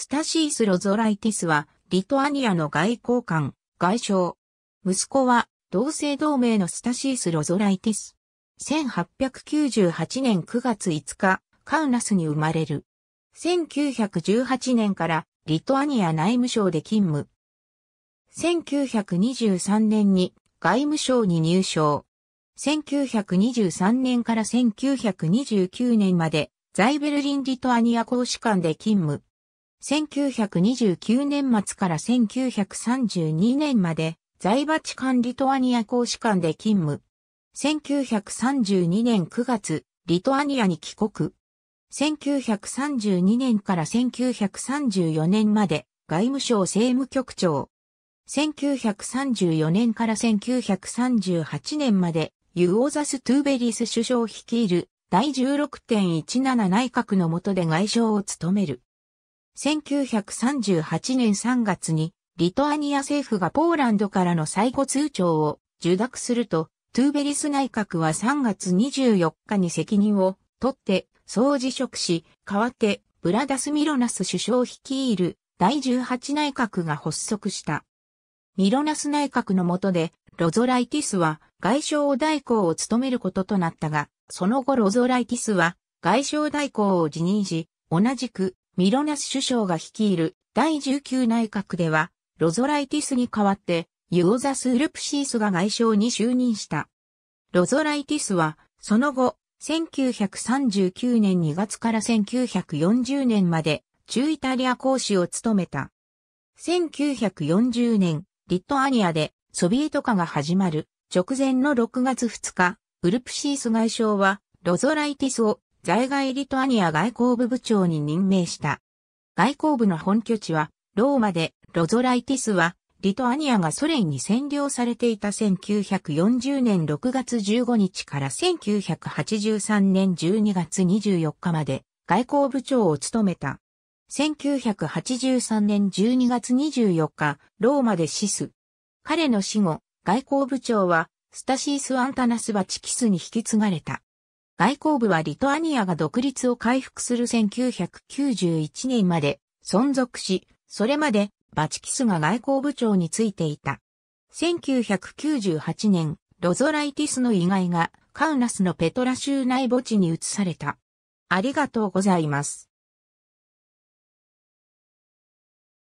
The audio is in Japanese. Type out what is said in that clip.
スタシース・ロゾライティスは、リトアニアの外交官、外相。息子は、同姓同名のスタシース・ロゾライティス。1898年9月5日、カウナスに生まれる。1918年からリトアニア内務省で勤務。1923年に外務省に入省。1923年から1929年まで在ベルリンリトアニア公使館で勤務。1929年末から1932年まで在バチカンリトアニア公使館で勤務。1932年9月、リトアニアに帰国。1932年から1934年まで外務省政務局長。1934年から1938年までユーオザス・トゥーベリス首相率いる第16.17内閣の下で外相を務める。1938年3月に、リトアニア政府がポーランドからの最後通帳を受諾すると、トゥーベリス内閣は3月24日に責任を取って、総辞職し、代わって、ブラダス・ミロナス首相率いる第18内閣が発足した。ミロナス内閣の下で、ロゾライティスは外相代行を務めることとなったが、その後ロゾライティスは外相代行を辞任し、同じくミロナス首相が率いる第19内閣では、ロゾライティスに代わって、ユオザス・ウルプシースが外相に就任した。ロゾライティスは、その後、1939年2月から1940年まで、中イタリア公使を務めた。1940年、リトアニアで、ソビエト化が始まる、直前の6月2日、ウルプシース外相は、ロゾライティスを在外リトアニア外交部部長に任命した。外交部の本拠地は、ローマで、ロゾライティスは、リトアニアがソ連に占領されていた1940年6月15日から1983年12月24日まで外交部長を務めた。1983年12月24日、ローマで死す。彼の死後、外交部長はスタシース・アンタナス・バチキスに引き継がれた。外交部はリトアニアが独立を回復する1991年まで存続し、それまでバチキスが外交部長についていた。1998年、ロゾライティスの遺骸がカウナスのペトラ州内墓地に移された。ありがとうございます。